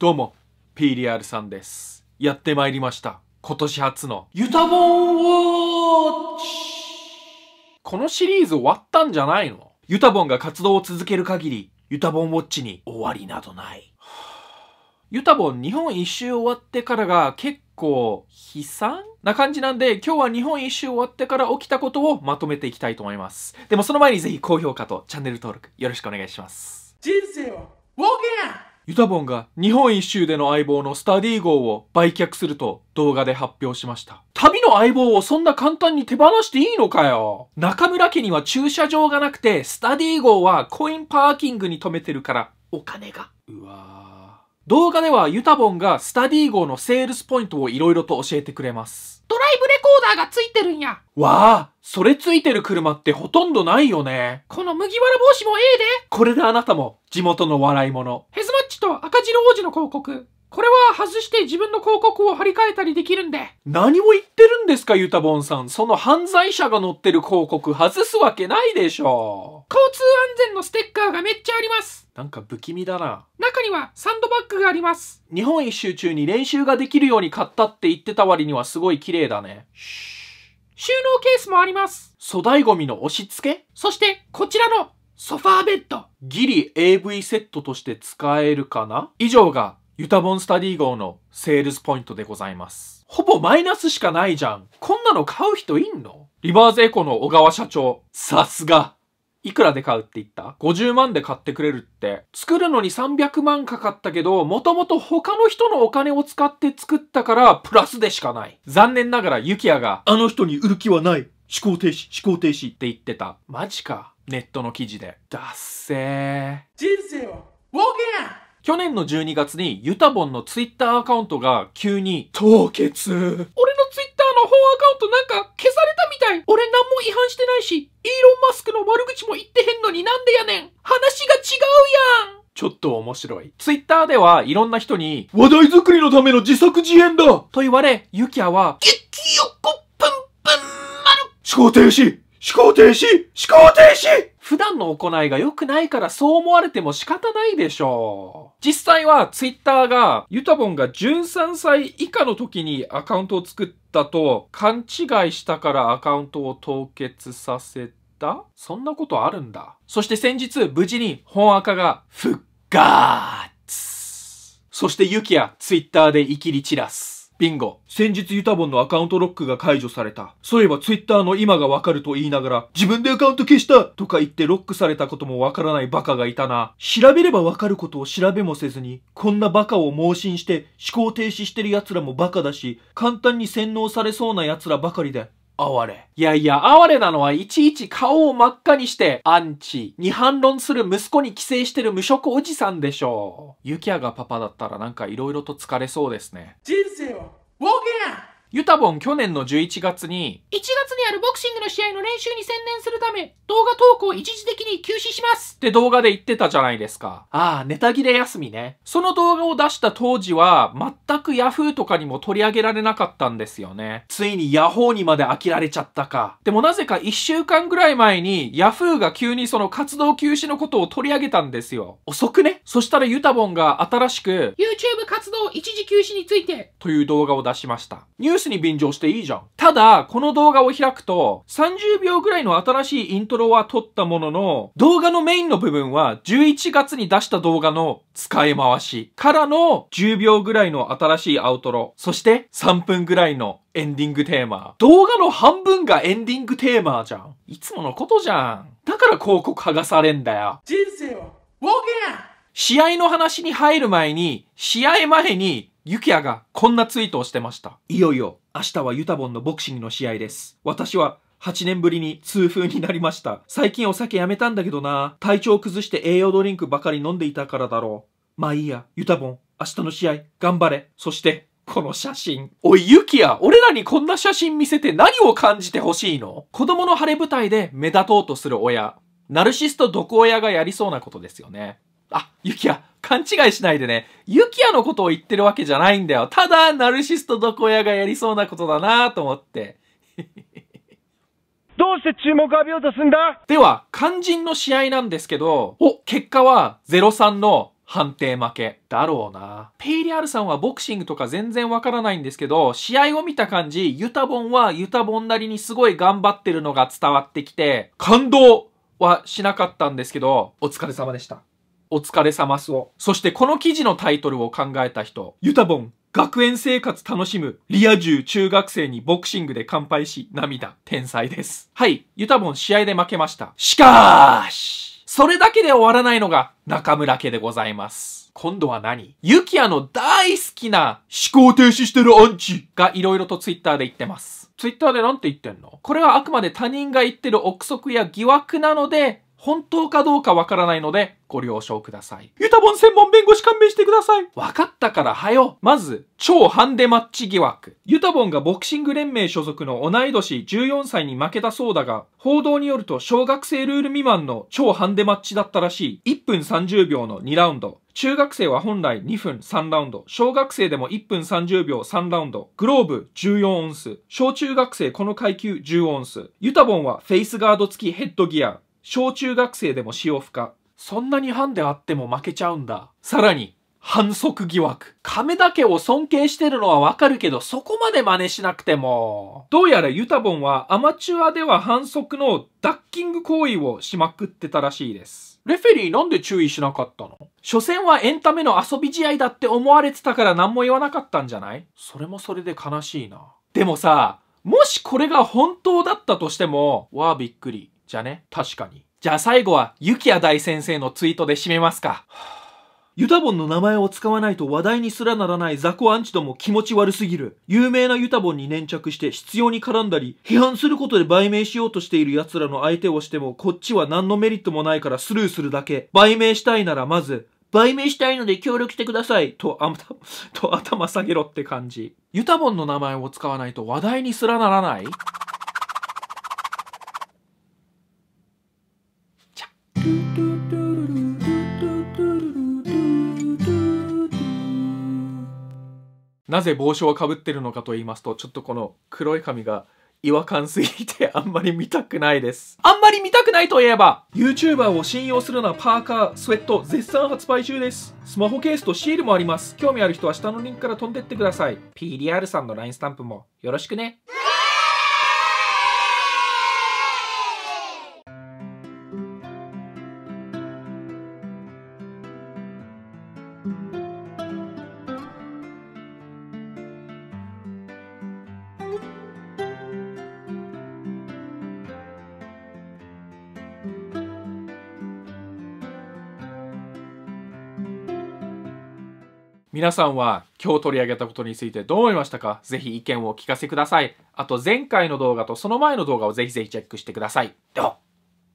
どうも PDR さんですやってまいりました今年初のユタボンウォッチこのシリーズ終わったんじゃないのユタボンが活動を続ける限りユタボンウォッチに終わりなどないユタボン日本一周終わってからが結構悲惨な感じなんで、今日は日本一周終わってから起きたことをまとめていきたいと思います。でもその前にぜひ高評価とチャンネル登録よろしくお願いします。人生は冒険ユタボンが日本一周での相棒のスタディー号を売却すると動画で発表しました。旅の相棒をそんな簡単に手放していいのかよ中村家には駐車場がなくて、スタディー号はコインパーキングに止めてるからお金が。うわぁ。動画ではユタボンがスタディー号のセールスポイントをいろいろと教えてくれます。ドライブレコーダーがついてるんや。わあ、それついてる車ってほとんどないよね。この麦わら帽子もええで。これであなたも地元の笑い者。ヘズマッチと赤白王子の広告。これは外して自分の広告を貼り替えたりできるんで。何を言ってるんですか、ユタボンさん。その犯罪者が載ってる広告外すわけないでしょう。交通安全のステッカーがめっちゃあります。なんか不気味だな。にはサンドバッグがあります。日本一周中に練習ができるように買ったって言ってた割にはすごい綺麗だね。収納ケースもあります。粗大ゴミの押し付けそして、こちらのソファーベッド。ギリ AV セットとして使えるかな以上が、ユタボンスタディ号のセールスポイントでございます。ほぼマイナスしかないじゃん。こんなの買う人いんのリバーズエコの小川社長。さすが。いくらで買うって言った ?50 万で買ってくれるって。作るのに300万かかったけど、もともと他の人のお金を使って作ったから、プラスでしかない。残念ながら、ユキヤが、あの人に売る気はない思考停止、思考停止って言ってた。マジか。ネットの記事で。だっせー。人生は、冒険去年の12月にユタボンのツイッターアカウントが急に凍結。俺カウントなんか消されたみたい。俺何も違反してないし、イーロン・マスクの悪口も言ってへんのになんでやねん。話が違うやん。ちょっと面白い。ツイッターではいろんな人に、話題作りのための自作自演だと言われ、ユキヤは、激横ぷんぷん丸思停止思考停止思考停止普段の行いが良くないからそう思われても仕方ないでしょう。実際は Twitter がユタボンが13歳以下の時にアカウントを作ったと勘違いしたからアカウントを凍結させたそんなことあるんだ。そして先日無事に本赤が復活そしてユキや Twitter で生きり散らす。ビンゴ。先日ユタボンのアカウントロックが解除された。そういえばツイッターの今がわかると言いながら、自分でアカウント消したとか言ってロックされたこともわからないバカがいたな。調べればわかることを調べもせずに、こんなバカを盲信して思考停止してる奴らもバカだし、簡単に洗脳されそうな奴らばかりで、哀れ。いやいや、哀れなのはいちいち顔を真っ赤にして、アンチ、に反論する息子に寄生してる無職おじさんでしょう。ゆきやがパパだったらなんか色々と疲れそうですね。人生は冒険ユタぼん去年の11月に、1月あるボクシングの試合の練習に専念するため、動画投稿を一時的に休止しますって動画で言ってたじゃないですか。ああ、ネタ切れ休みね。その動画を出した当時は、全く Yahoo とかにも取り上げられなかったんですよね。ついに Yahoo にまで飽きられちゃったか。でもなぜか1週間ぐらい前に Yahoo が急にその活動休止のことを取り上げたんですよ。遅くねそしたらユタボンが新しく、YouTube 活動一時休止についてという動画を出しました。ニュースに便乗していいじゃん。ただ、この動画を開くと、30秒ぐらいの新しいイントロは撮ったものの、動画のメインの部分は11月に出した動画の使い回しからの10秒ぐらいの新しいアウトロ、そして3分ぐらいのエンディングテーマ。動画の半分がエンディングテーマじゃん。いつものことじゃん。だから広告剥がされんだよ。人生は冒険試合の話に入る前に、試合前にユキヤがこんなツイートをしてました。いよいよ、明日はユタボンのボクシングの試合です。私は8年ぶりに痛風になりました。最近お酒やめたんだけどな。体調崩して栄養ドリンクばかり飲んでいたからだろう。まあいいや、ユタボン。明日の試合、頑張れ。そして、この写真。おい、ユキヤ、俺らにこんな写真見せて何を感じてほしいの子供の晴れ舞台で目立とうとする親。ナルシスト毒親がやりそうなことですよね。あ、ユキや勘違いしないでね。ユキやのことを言ってるわけじゃないんだよ。ただ、ナルシストどこやがやりそうなことだなと思って。どうして注目浴びようとすんだでは、肝心の試合なんですけど、お、結果は0-3の判定負け。だろうな。ペイリアルさんはボクシングとか全然わからないんですけど、試合を見た感じ、ユタボンはユタボンなりにすごい頑張ってるのが伝わってきて、感動はしなかったんですけど、お疲れ様でした。お疲れ様すを。そしてこの記事のタイトルを考えた人、ユタボン、学園生活楽しむ、リア充中学生にボクシングで乾杯し、涙、天才です。はい、ユタボン試合で負けました。しかーしそれだけで終わらないのが中村家でございます。今度は何ユキアの大好きな思考停止してるアンチがいろいろとツイッターで言ってます。ツイッターでなんて言ってんのこれはあくまで他人が言ってる憶測や疑惑なので、本当かどうかわからないので、ご了承ください。ゆたぼん専門弁護士勘弁してください。わかったからはよ。まず、超ハンデマッチ疑惑。ゆたぼんがボクシング連盟所属の同い年14歳に負けたそうだが、報道によると小学生ルール未満の超ハンデマッチだったらしい。1分30秒の2ラウンド。中学生は本来2分3ラウンド、小学生でも1分30秒3ラウンド、グローブ14オンス、小中学生この階級10オンス、ユタボンはフェイスガード付きヘッドギア、小中学生でも使用不可。そんなにハンデあっても負けちゃうんだ。さらに、反則疑惑。亀だけを尊敬してるのはわかるけど、そこまで真似しなくても。どうやらユタボンはアマチュアでは反則のダッキング行為をしまくってたらしいです。レフェリーなんで注意しなかったの所詮はエンタメの遊び試合だって思われてたから何も言わなかったんじゃないそれもそれで悲しいな。でもさ、もしこれが本当だったとしても、わあびっくり。じゃね。確かに。じゃあ最後は、ゆきや大先生のツイートで締めますか。ユタボンの名前を使わないと話題にすらならないザコアンチども気持ち悪すぎる。有名なユタボンに粘着して必要に絡んだり、批判することで売名しようとしている奴らの相手をしても、こっちは何のメリットもないからスルーするだけ。売名したいならまず、売名したいので協力してくださいと、あ、と頭下げろって感じ。ユタボンの名前を使わないと話題にすらならないなぜ帽子をかぶってるのかと言いますと、ちょっとこの黒い髪が違和感すぎてあんまり見たくないです。あんまり見たくないといえば、YouTuber を信用するのはパーカー、スウェット、絶賛発売中です。スマホケースとシールもあります。興味ある人は下のリンクから飛んでってください。PDR さんの LINE スタンプもよろしくね。皆さんは今日取り上げたことについてどう思いましたかぜひ意見をお聞かせください。あと前回の動画とその前の動画をぜひぜひチェックしてください。では